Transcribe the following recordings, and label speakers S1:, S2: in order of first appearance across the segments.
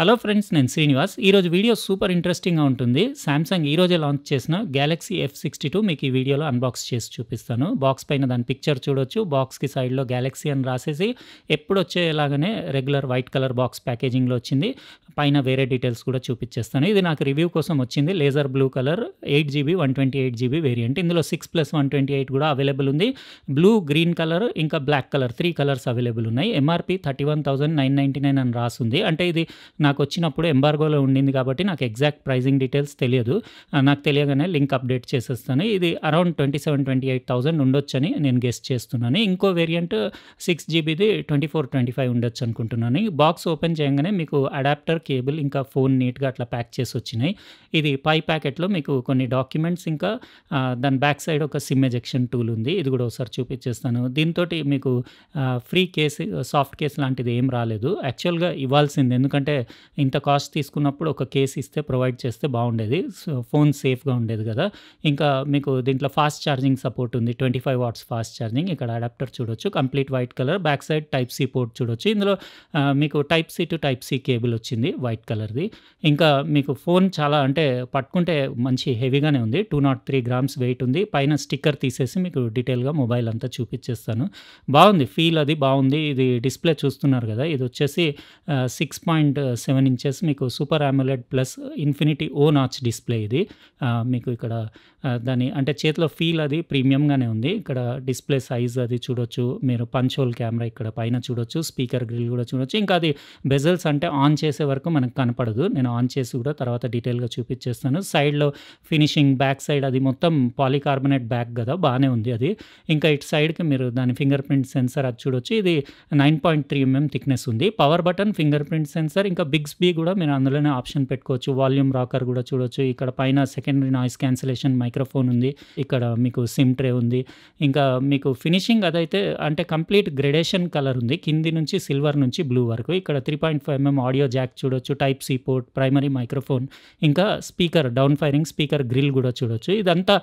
S1: Hello friends నేను శ్రీనివాస్ ఈరోజు video super ఇంట్రెస్టింగ్గా ఉంటుంది శాంసంగ్ ఈరోజే లాంచ్ చేసిన గ్యాలక్సీ ఎఫ్ సిక్స్టీ టూ మీకు ఈ వీడియోలో అన్బాక్స్ చేసి చూపిస్తాను బాక్స్ పైన దాని పిక్చర్ చూడొచ్చు బాక్స్కి సైడ్లో గ్యాలక్సీ అని రాసేసి ఎప్పుడు వచ్చేలాగానే రెగ్యులర్ వైట్ కలర్ బాక్స్ ప్యాకేజింగ్లో వచ్చింది పైన వేరే డీటెయిల్స్ కూడా చూపించేస్తాను ఇది నాకు రివ్యూ కోసం వచ్చింది laser blue colour eight GB one twenty eight GB variant ఇందులో six plus one twenty eight కూడా అవైలబుల్ ఉంది బ్లూ గ్రీన్ కలర్ ఇంకా black colour three colours available ఉన్నాయి MRP thirty one thousand nine ninety nine అని రాసింది అంటే ఇది నాకు వచ్చినప్పుడు ఎంబార్గోలో ఉండింది కాబట్టి నాకు ఎగ్జాక్ట్ ప్రైజింగ్ డీటెయిల్స్ తెలియదు నాకు తెలియగానే లింక్ అప్డేట్ చేసేస్తాను ఇది around twenty seven twenty eight thousand ఉండొచ్చని నేను గెస్ట్ చేస్తున్నాను ఇంకో వేరియంట్ సిక్స్ జీబీది ట్వంటీ ఫోర్ ట్వంటీ ఫైవ్ ఉండొచ్చు అనుకుంటున్నాను బాక్స్ ఓపెన్ చేయగానే మీకు అడాప్టర్ కేబుల్ ఇంకా ఫోన్ నీట్గా అట్లా ప్యాక్ చేసి వచ్చినాయి ఇది పై ప్యాకెట్లో మీకు కొన్ని డాక్యుమెంట్స్ ఇంకా దాని బ్యాక్ సైడ్ ఒక సిమ్ ఎజెక్షన్ టూల్ ఉంది ఇది కూడా ఒకసారి చూపించేస్తాను దీంతో మీకు ఫ్రీ కేసు సాఫ్ట్ కేసు లాంటిది ఏం రాలేదు యాక్చువల్గా ఇవ్వాల్సింది ఎందుకంటే ఇంత కాస్ట్ తీసుకున్నప్పుడు ఒక కేస్ ఇస్తే ప్రొవైడ్ చేస్తే బాగుండేది ఫోన్ సేఫ్గా ఉండేది కదా ఇంకా మీకు దీంట్లో ఫాస్ట్ ఛార్జింగ్ సపోర్ట్ ఉంది twenty five watts fast charging ఇక్కడ అడాప్టర్ చూడొచ్చు complete white colour back side type C port చూడొచ్చు ఇందులో మీకు type C to type C cable వచ్చింది వైట్ కలర్ది ఇంకా మీకు ఫోన్ చాలా అంటే పట్టుకుంటే మంచి హెవీగానే ఉంది two not three grams weight ఉంది పైన స్టిక్కర్ తీసేసి మీకు డీటెయిల్గా మొబైల్ అంతా చూపించేస్తాను బాగుంది ఫీల్ అది బాగుంది ఇది డిస్ప్లే చూస్తున్నారు కదా ఇది వచ్చేసి సిక్స్ పాయింట్ సెవెన్ ఇంచెస్ మీకు super AMOLED plus infinity O notch display ఇది మీకు ఇక్కడ దాని అంటే చేతిలో ఫీల్ అది ప్రీమియంగానే ఉంది ఇక్కడ డిస్ప్లే సైజ్ అది చూడొచ్చు మీరు పంచోల్ కెమెరా ఇక్కడ పైన చూడొచ్చు స్పీకర్ గ్రిల్ కూడా చూడొచ్చు ఇంకా అది బెజల్స్ అంటే ఆన్ చేసే వరకు మనకు కనపడదు నేను ఆన్ చేసి కూడా తర్వాత డీటెయిల్గా చూపించేస్తాను సైడ్లో ఫినిషింగ్ బ్యాక్ సైడ్ అది మొత్తం పాలికార్బనేట్ బ్యాక్ కదా బాగానే ఉంది అది ఇంకా ఇటు సైడ్కి మీరు దాని ఫింగర్ ప్రింట్ సెన్సర్ అది చూడొచ్చు ఇది nine point three MM thickness ఉంది power button fingerprint sensor ఇంకా బిగ్స్బీ కూడా మీరు అందులోనే ఆప్షన్ పెట్టుకోవచ్చు వాల్యూమ్ రాకర్ కూడా చూడొచ్చు ఇక్కడ పైన సెకండరీ నాయిస్ క్యాన్సిలేషన్ మైక్రోఫోన్ ఉంది ఇక్కడ మీకు సిమ్ ట్రే ఉంది ఇంకా మీకు ఫినిషింగ్ అదైతే అంటే కంప్లీట్ గ్రెడేషన్ కలర్ ఉంది కింది నుంచి సిల్వర్ నుంచి బ్లూ వరకు ఇక్కడ three point five mm mm audio jack చూడొచ్చు type C port primary microphone ఇంకా speaker down firing speaker grille కూడా చూడొచ్చు ఇదంతా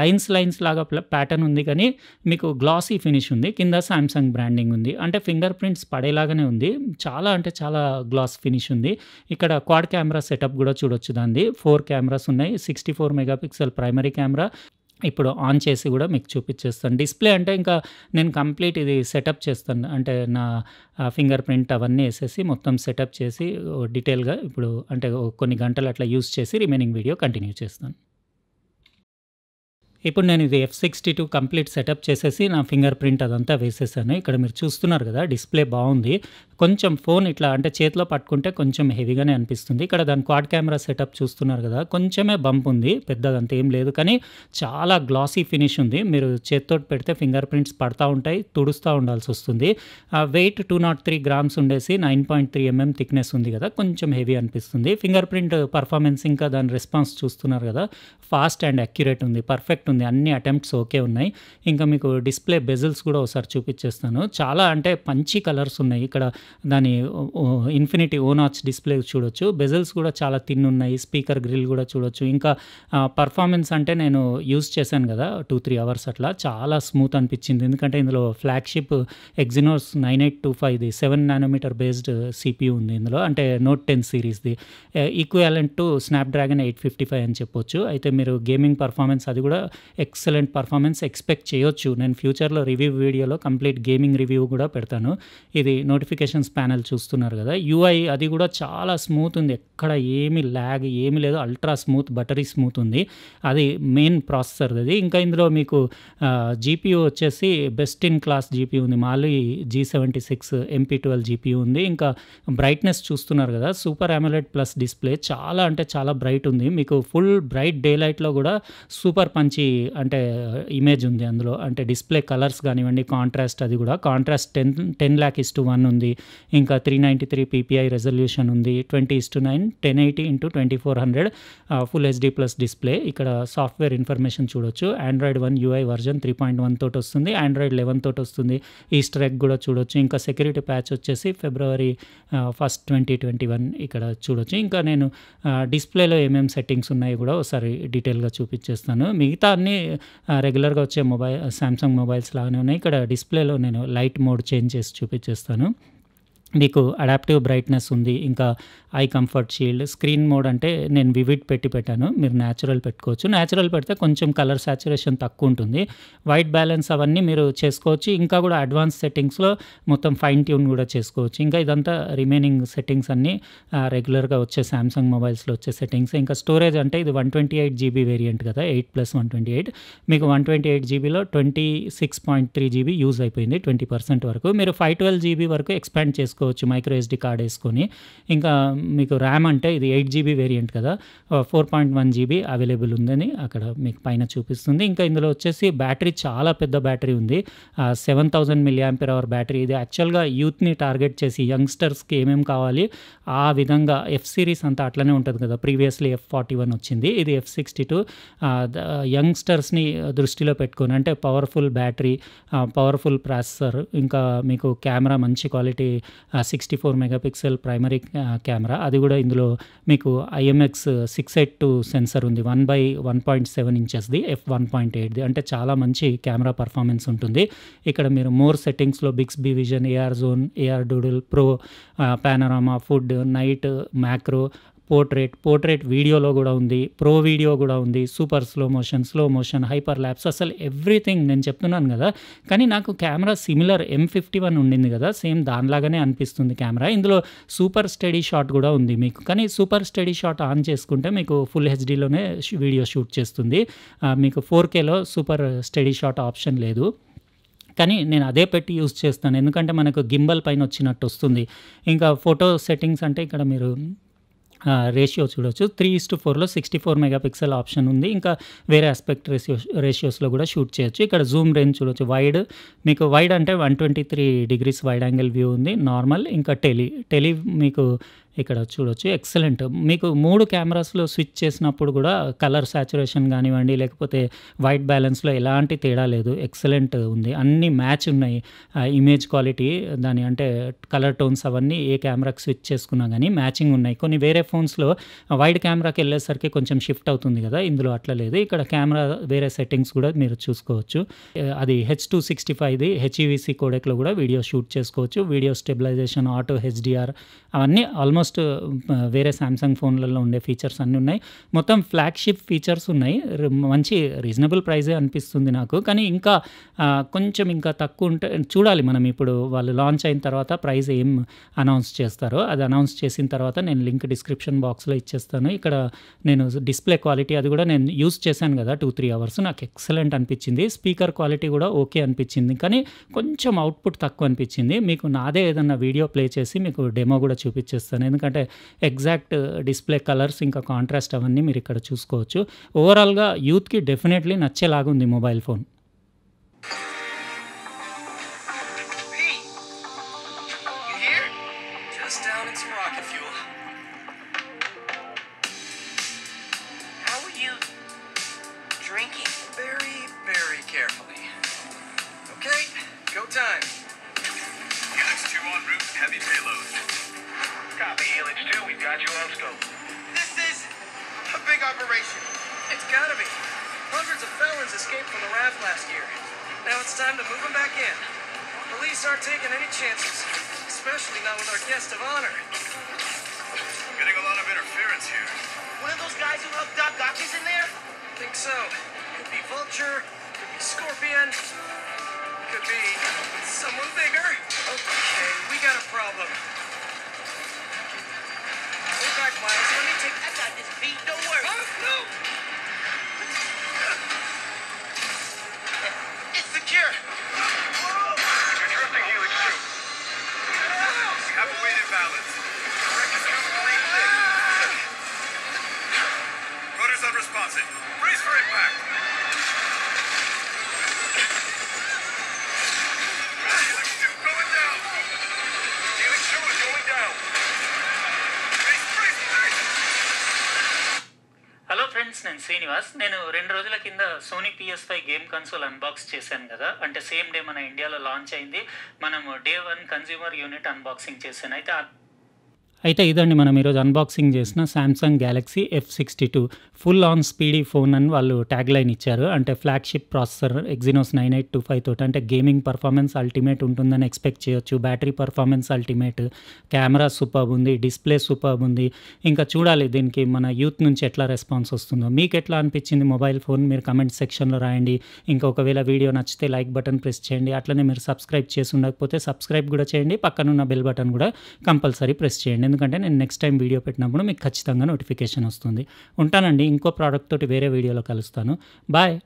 S1: లైన్స్ లైన్స్ లాగా ప్యాటర్న్ ఉంది కానీ మీకు గ్లాసీ ఫినిష్ ఉంది కింద సామ్సంగ్ బ్రాండింగ్ ఉంది అంటే ఫింగర్ ప్రింట్స్ పడేలాగానే ఉంది చాలా అంటే చాలా గ్లాస్ ఫినిష్ ఉంది ఇక్కడ క్వాడ్ కెమెరా సెటప్ కూడా చూడొచ్చు దాన్ని ఫోర్ కెమెరాస్ ఉన్నాయి sixty four megapixel primary camera ఇప్పుడు ఆన్ చేసి కూడా మీకు చూపించేస్తాను డిస్ప్లే అంటే ఇంకా నేను కంప్లీట్ ఇది సెటప్ చేస్తాను అంటే నా ఫింగర్ ప్రింట్ అవన్నీ వేసేసి మొత్తం సెటప్ చేసి డీటెయిల్గా ఇప్పుడు అంటే కొన్ని గంటలు అట్లా యూస్ చేసి రిమైనింగ్ వీడియో కంటిన్యూ చేస్తాను ఇప్పుడు నేను ఇది F sixty two complete setup చేసేసి నా ఫింగర్ ప్రింట్ అదంతా వేసేసాను ఇక్కడ మీరు చూస్తున్నారు కదా డిస్ప్లే బాగుంది కొంచెం ఫోన్ ఇట్లా అంటే చేతిలో పట్టుకుంటే కొంచెం హెవీగానే అనిపిస్తుంది ఇక్కడ దాని క్వాడ్ కెమెరా సెటప్ చూస్తున్నారు కదా కొంచెమే బంప్ ఉంది పెద్దదంతా ఏం లేదు కానీ చాలా గ్లాసీ ఫినిష్ ఉంది మీరు చేతితో పెడితే ఫింగర్ ప్రింట్స్ పడతా ఉంటాయి తుడుస్తూ ఉండాల్సి వస్తుంది weight two not three grams ఉండేసి nine point three MM thickness ఉంది కదా కొంచెం హెవీ అనిపిస్తుంది ఫింగర్ ప్రింట్ పర్ఫార్మెన్స్ ఇంకా దాని రెస్పాన్స్ చూస్తున్నారు కదా ఫాస్ట్ అండ్ అక్యురేట్ ఉంది పర్ఫెక్ట్ ఉంది అన్ని అటెంప్ట్స్ ఓకే ఉన్నాయి ఇంకా మీకు డిస్ప్లే బెజిల్స్ కూడా ఒకసారి చూపించేస్తాను చాలా అంటే మంచి కలర్స్ ఉన్నాయి ఇక్కడ దాని ఇన్ఫినిటీ ఓనాచ్ డిస్ప్లే చూడొచ్చు బెజల్స్ కూడా చాలా తిన్ ఉన్నాయి స్పీకర్ గ్రిల్ కూడా చూడొచ్చు ఇంకా పర్ఫార్మెన్స్ అంటే నేను యూస్ చేశాను కదా టూ త్రీ అవర్స్ అట్లా చాలా స్మూత్ అనిపించింది ఎందుకంటే ఇందులో flagship Exynos nine eight two ఫైవ్ది సెవెన్ నానోమీటర్ బేస్డ్ సిపియూ ఉంది ఇందులో అంటే నోట్ టెన్ సిరీస్ది equivalent to Snapdragon eight fifty five అని చెప్పొచ్చు అయితే మీరు గేమింగ్ పర్ఫార్మెన్స్ అది కూడా ఎక్సలెంట్ పర్ఫార్మెన్స్ ఎక్స్పెక్ట్ చేయొచ్చు నేను ఫ్యూచర్లో రివ్యూ వీడియోలో కంప్లీట్ గేమింగ్ రివ్యూ కూడా పెడతాను ఇది నోటిఫికేషన్ నోటిఫికేషన్స్ ప్యానెల్ చూస్తున్నారు కదా యూఐ అది కూడా చాలా స్మూత్ ఉంది ఎక్కడ ఏమి ల్యాగ్ ఏమి లేదు అల్ట్రా స్మూత్ బటరీ స్మూత్ ఉంది అది మెయిన్ ప్రాసెసర్ అది ఇంకా ఇందులో మీకు జీపీయూ వచ్చేసి బెస్ట్ ఇన్ క్లాస్ జీపీయూ ఉంది Mali G seventy six MP twelve GP ఉంది ఇంకా బ్రైట్నెస్ చూస్తున్నారు కదా సూపర్ అమెలెట్ ప్లస్ డిస్ప్లే చాలా అంటే చాలా బ్రైట్ ఉంది మీకు ఫుల్ బ్రైట్ డే లైట్లో కూడా సూపర్ పంచి అంటే ఇమేజ్ ఉంది అందులో అంటే డిస్ప్లే కలర్స్ కానివ్వండి కాంట్రాస్ట్ అది కూడా contrast ten ten lakh is to one ఉంది ఇంకా three ninety three PPI resolution ఉంది twenty is to nine ten eighty into twenty four hundred full HD plus display ఇక్కడ సాఫ్ట్వేర్ ఇన్ఫర్మేషన్ చూడొచ్చు Android One UI version three point one తోటి వస్తుంది Android eleven తోటి వస్తుంది ఈ స్ట్రెక్ కూడా చూడొచ్చు ఇంకా సెక్యూరిటీ ప్యాచ్ వచ్చేసి February first twenty twenty one ఇక్కడ చూడొచ్చు ఇంకా నేను డిస్ప్లేలో ఏమేమి సెట్టింగ్స్ ఉన్నాయో కూడా ఒకసారి డీటెయిల్గా చూపించేస్తాను మిగతా అన్నీ రెగ్యులర్గా వచ్చే మొబైల్ సామ్సంగ్ మొబైల్స్ లాగానే ఉన్నాయి ఇక్కడ డిస్ప్లేలో నేను లైట్ మోడ్ చేంజ్ చేసి చూపించేస్తాను మీకు అడాప్టివ్ బ్రైట్నెస్ ఉంది ఇంకా eye comfort shield screen mode అంటే నేను వివిడ్ పెట్టి పెట్టాను మీరు న్యాచురల్ పెట్టుకోవచ్చు న్యాచురల్ పెడితే కొంచెం కలర్ సాచురేషన్ తక్కువ ఉంటుంది వైట్ బ్యాలెన్స్ అవన్నీ మీరు చేసుకోవచ్చు ఇంకా కూడా అడ్వాన్స్ సెట్టింగ్స్లో మొత్తం ఫైన్ ట్యూన్ కూడా చేసుకోవచ్చు ఇంకా ఇదంతా రిమైనింగ్ సెట్టింగ్స్ అన్నీ రెగ్యులర్గా వచ్చే శాంసంగ్ మొబైల్స్లో వచ్చే సెట్టింగ్స్ ఇంకా స్టోరేజ్ అంటే ఇది one twenty eight GB variant కదా eight plus one twenty eight మీకు వన్ ట్వంటీ ఎయిట్ జీబీలో twenty six point three GB use అయిపోయింది ట్వంటీ పర్సెంట్ వరకు మీరు ఫైవ్ ట్వెల్వ్ జీబీ వరకు ఎక్స్పాండ్ చేసుకోవచ్చు వేసుకోవచ్చు మైక్రో ఎస్డి కార్డ్ వేసుకొని ఇంకా మీకు ర్యామ్ అంటే ఇది ఎయిట్ జీబీ వేరియంట్ కదా four point one GB available ఉందని అక్కడ మీకు పైన చూపిస్తుంది ఇంకా ఇందులో వచ్చేసి బ్యాటరీ చాలా పెద్ద బ్యాటరీ ఉంది seven thousand milliamp hour battery ఇది యాక్చువల్గా యూత్ని టార్గెట్ చేసి యంగ్స్టర్స్కి ఏమేమి కావాలి ఆ విధంగా ఎఫ్ సిరీస్ అంతా అట్లనే ఉంటుంది కదా ప్రీవియస్లీ ఎఫ్ ఫార్టీ వన్ వచ్చింది ఇది ఎఫ్ సిక్స్టీ టూ యంగ్స్టర్స్ని దృష్టిలో పెట్టుకొని అంటే పవర్ఫుల్ బ్యాటరీ పవర్ఫుల్ ప్రాసెసర్ ఇంకా మీకు కెమెరా మంచి quality sixty four megapixel primary camera అది కూడా ఇందులో మీకు IMX six eight two sensor ఉంది one by one point seven ఇంచెస్ది ఎఫ్ వన్ పాయింట్ ఎయిట్ది అంటే చాలా మంచి కెమెరా పర్ఫార్మెన్స్ ఉంటుంది ఇక్కడ మీరు మోర్ సెట్టింగ్స్లో Bixby vision AR zone AR doodle pro panorama food night macro portrait portrait వీడియోలో కూడా ఉంది ప్రో వీడియో కూడా ఉంది super slow motion slow motion hyper lapse అసలు ఎవ్రీథింగ్ నేను చెప్తున్నాను కదా కానీ నాకు camera similar M fifty one ఉండింది కదా సేమ్ దానిలాగానే అనిపిస్తుంది కెమెరా ఇందులో సూపర్ స్టడీ షాట్ కూడా ఉంది మీకు కానీ సూపర్ స్టడీ షాట్ ఆన్ చేసుకుంటే మీకు ఫుల్ హెచ్డీలోనే వీడియో షూట్ చేస్తుంది మీకు ఫోర్ కేలో సూపర్ స్టడీ షాట్ ఆప్షన్ లేదు కానీ నేను అదే పెట్టి యూజ్ చేస్తాను ఎందుకంటే మనకు గింబల్ పైన వచ్చినట్టు వస్తుంది ఇంకా ఫోటో సెట్టింగ్స్ అంటే ఇక్కడ మీరు రేషియో చూడవచ్చు త్రీ ఇస్ట్ ఫోర్లో సిక్స్టీ ఫోర్ మెగాపిక్సెల్ ఆప్షన్ ఉంది ఇంకా వేరే ఆస్పెక్ట్ రేషియో రేషియోస్లో కూడా షూట్ చేయొచ్చు ఇక్కడ జూమ్ రేంజ్ చూడొచ్చు వైడ్ మీకు వైడ్ అంటే one twenty three degrees wide angle view ఉంది నార్మల్ ఇంకా టెలి టెలి మీకు ఇక్కడ చూడొచ్చు ఎక్సలెంట్ మీకు మూడు కెమెరాస్లో స్విచ్ చేసినప్పుడు కూడా కలర్ సాచురేషన్ కానివ్వండి లేకపోతే వైట్ బ్యాలెన్స్లో ఎలాంటి తేడా లేదు ఎక్సలెంట్ ఉంది అన్ని మ్యాచ్ ఉన్నాయి ఇమేజ్ క్వాలిటీ దాని అంటే కలర్ టోన్స్ అవన్నీ ఏ కెమెరాకి స్విచ్ చేసుకున్నా కానీ మ్యాచింగ్ ఉన్నాయి కొన్ని వేరే ఫోన్స్లో వైడ్ కెమెరాకి వెళ్ళేసరికి కొంచెం షిఫ్ట్ అవుతుంది కదా ఇందులో అట్లా లేదు ఇక్కడ కెమెరా వేరే సెట్టింగ్స్ కూడా మీరు చూసుకోవచ్చు అది హెచ్ టూ సిక్స్టీ ఫైవ్ది హెచ్ఈవిసి కోడెక్లో కూడా వీడియో షూట్ చేసుకోవచ్చు వీడియో స్టెబిలైజేషన్ ఆటో హెచ్డిఆర్ అవన్నీ ఆల్మోస్ట్ ఆల్మోస్ట్ వేరే శాంసంగ్ ఫోన్లలో ఉండే ఫీచర్స్ అన్నీ ఉన్నాయి మొత్తం ఫ్లాగ్షిప్ ఫీచర్స్ ఉన్నాయి మంచి రీజనబుల్ ప్రైజే అనిపిస్తుంది నాకు కానీ ఇంకా కొంచెం ఇంకా తక్కువ ఉంటే చూడాలి మనం ఇప్పుడు వాళ్ళు లాంచ్ అయిన తర్వాత ప్రైస్ ఏం అనౌన్స్ చేస్తారో అది అనౌన్స్ చేసిన తర్వాత నేను లింక్ డిస్క్రిప్షన్ బాక్స్లో ఇచ్చేస్తాను ఇక్కడ నేను డిస్ప్లే క్వాలిటీ అది కూడా నేను యూస్ చేశాను కదా టూ త్రీ అవర్స్ నాకు ఎక్సలెంట్ అనిపించింది స్పీకర్ క్వాలిటీ కూడా ఓకే అనిపించింది కానీ కొంచెం అవుట్పుట్ తక్కువ అనిపించింది మీకు నాదే ఏదన్నా వీడియో ప్లే చేసి మీకు డెమో కూడా చూపించేస్తాను ఎందుకంటే ఎగ్జాక్ట్ డిస్ప్లే కలర్స్ ఇంకా కాంట్రాస్ట్ అవన్నీ మీరు ఇక్కడ చూసుకోవచ్చు ఓవరాల్గా యూత్కి డెఫినెట్లీ నచ్చేలాగుంది mobile phone Okay, go time. Helix 2 on route, heavy payload. Copy, Helix 2, we've got you on scope. This is a big operation. It's gotta be. Hundreds of felons escaped from the raft last year. Now it's time to move them back in. Police aren't taking any chances, especially not with our guest of honor. We're getting a lot of interference here. One of those guys who helped Doc Ock is in there? I think so. Could be Vulture, could be Scorpion, could be someone bigger. Okay, we got a problem. I just beat the work. Oh, no. Srinivas నేను రెండు రోజుల కింద Sony PS five game console unbox చేశాను కదా అంటే same day మన ఇండియాలో launch అయింది మనం day one consumer unit unboxing చేశాను అయితే అయితే ఇదండి మనం ఈరోజు అన్బాక్సింగ్ చేసిన Samsung Galaxy F sixty two full on speedy phone అని వాళ్ళు ట్యాగ్ లైన్ ఇచ్చారు అంటే flagship processor Exynos nine eight two five తోటి అంటే గేమింగ్ పర్ఫార్మెన్స్ అల్టిమేట్ ఉంటుందని ఎక్స్పెక్ట్ చేయొచ్చు battery performance ultimate camera super ఉంది డిస్ప్లే సూపర్ ఉంది ఇంకా చూడాలి దీనికి మన యూత్ నుంచి ఎట్లా రెస్పాన్స్ వస్తుందో మీకు ఎట్లా అనిపించింది మొబైల్ ఫోన్ మీరు కమెంట్ సెక్షన్లో రాయండి ఇంకా ఒకవేళ వీడియో నచ్చితే లైక్ బటన్ ప్రెస్ చేయండి అట్లనే మీరు సబ్స్క్రైబ్ చేసి ఉండకపోతే సబ్స్క్రైబ్ కూడా చేయండి పక్కనున్న బెల్ బటన్ కూడా కంపల్సరీ ప్రెస్ చేయండి ఎందుకంటే నేను నెక్స్ట్ టైం వీడియో పెట్టినప్పుడు మీకు ఖచ్చితంగా నోటిఫికేషన్ వస్తుంది ఉంటానండి ఇంకో ప్రోడక్ట్ తోటి వేరే వీడియోలో కలుస్తాను బాయ్